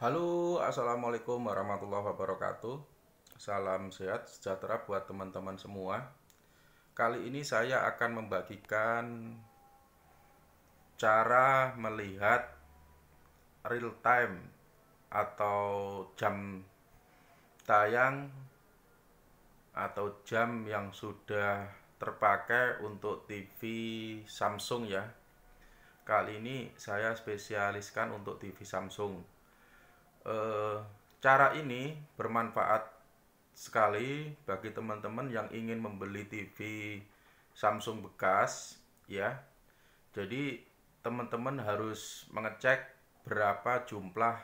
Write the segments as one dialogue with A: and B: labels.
A: Halo, assalamualaikum warahmatullahi wabarakatuh. Salam sehat sejahtera buat teman-teman semua. Kali ini saya akan membagikan cara melihat real time atau jam tayang atau jam yang sudah terpakai untuk TV Samsung ya. Kali ini saya spesialiskan untuk TV Samsung Eh, cara ini bermanfaat sekali bagi teman-teman yang ingin membeli TV Samsung bekas ya. Jadi teman-teman harus mengecek berapa jumlah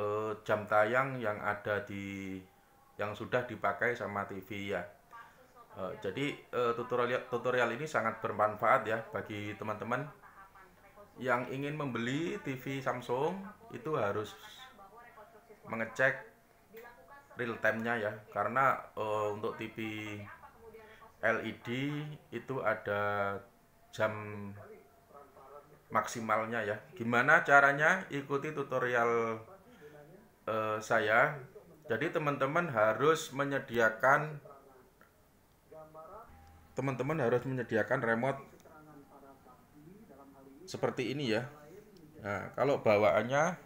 A: eh, jam tayang yang ada di yang sudah dipakai sama TV ya. Eh, jadi eh, tutorial tutorial ini sangat bermanfaat ya bagi teman-teman yang ingin membeli TV Samsung itu harus mengecek real time-nya ya karena uh, untuk TV LED itu ada jam maksimalnya ya gimana caranya ikuti tutorial uh, saya jadi teman-teman harus menyediakan teman-teman harus menyediakan remote seperti ini ya nah, kalau bawaannya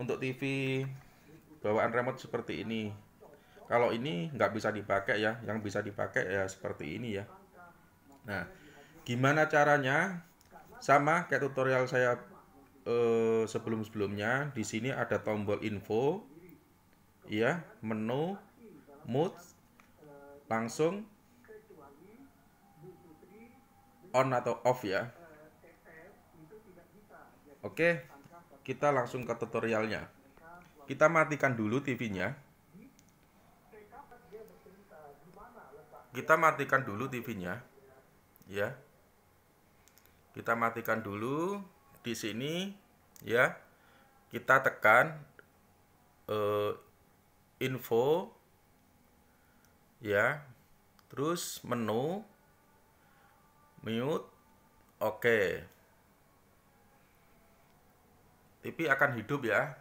A: untuk TV bawaan remote seperti ini kalau ini nggak bisa dipakai ya yang bisa dipakai ya seperti ini ya nah gimana caranya sama kayak tutorial saya eh, sebelum-sebelumnya di sini ada tombol info ya menu mood langsung on atau off ya Oke, kita langsung ke tutorialnya. Kita matikan dulu TV-nya. Kita matikan dulu TV-nya. Ya. Kita matikan dulu di sini ya. Kita tekan uh, info ya. Terus menu mute. Oke. Okay. TV akan hidup ya.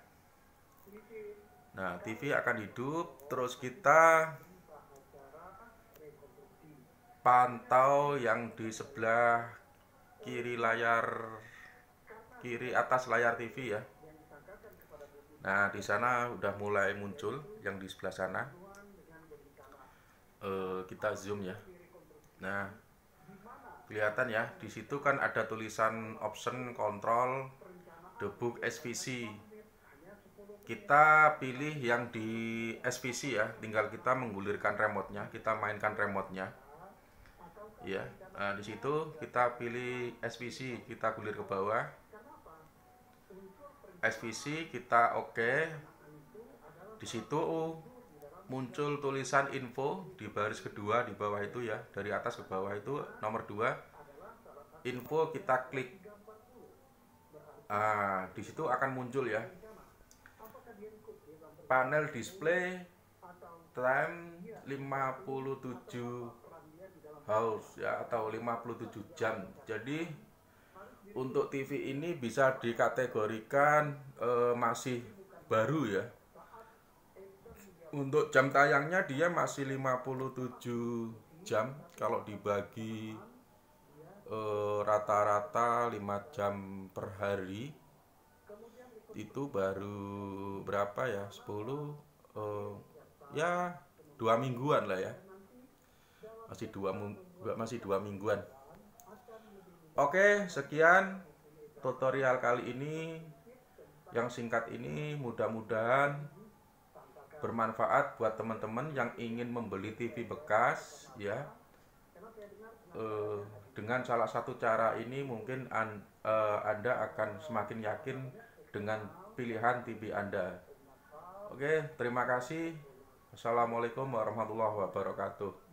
A: Nah, TV akan hidup, terus kita pantau yang di sebelah kiri layar kiri atas layar TV ya. Nah, di sana udah mulai muncul yang di sebelah sana. E, kita zoom ya. Nah, kelihatan ya, di situ kan ada tulisan option control The SPC kita pilih yang di SPC ya tinggal kita menggulirkan remotenya kita mainkan remotenya ya nah, di situ kita pilih SPC kita gulir ke bawah SPC kita oke okay. di situ muncul tulisan info di baris kedua di bawah itu ya dari atas ke bawah itu nomor dua info kita klik ah di situ akan muncul ya panel display time 57 hours ya atau 57 jam jadi untuk TV ini bisa dikategorikan eh, masih baru ya untuk jam tayangnya dia masih 57 jam kalau dibagi rata-rata 5 jam per hari itu baru berapa ya 10 uh, eh, ya dua mingguan lah ya masih dua masih dua mingguan oke sekian tutorial kali ini yang singkat ini mudah-mudahan bermanfaat buat teman-teman yang ingin membeli TV bekas ya eh, dengan salah satu cara ini mungkin an, eh, Anda akan semakin yakin dengan pilihan TV Anda. Oke, terima kasih. Assalamualaikum warahmatullahi wabarakatuh.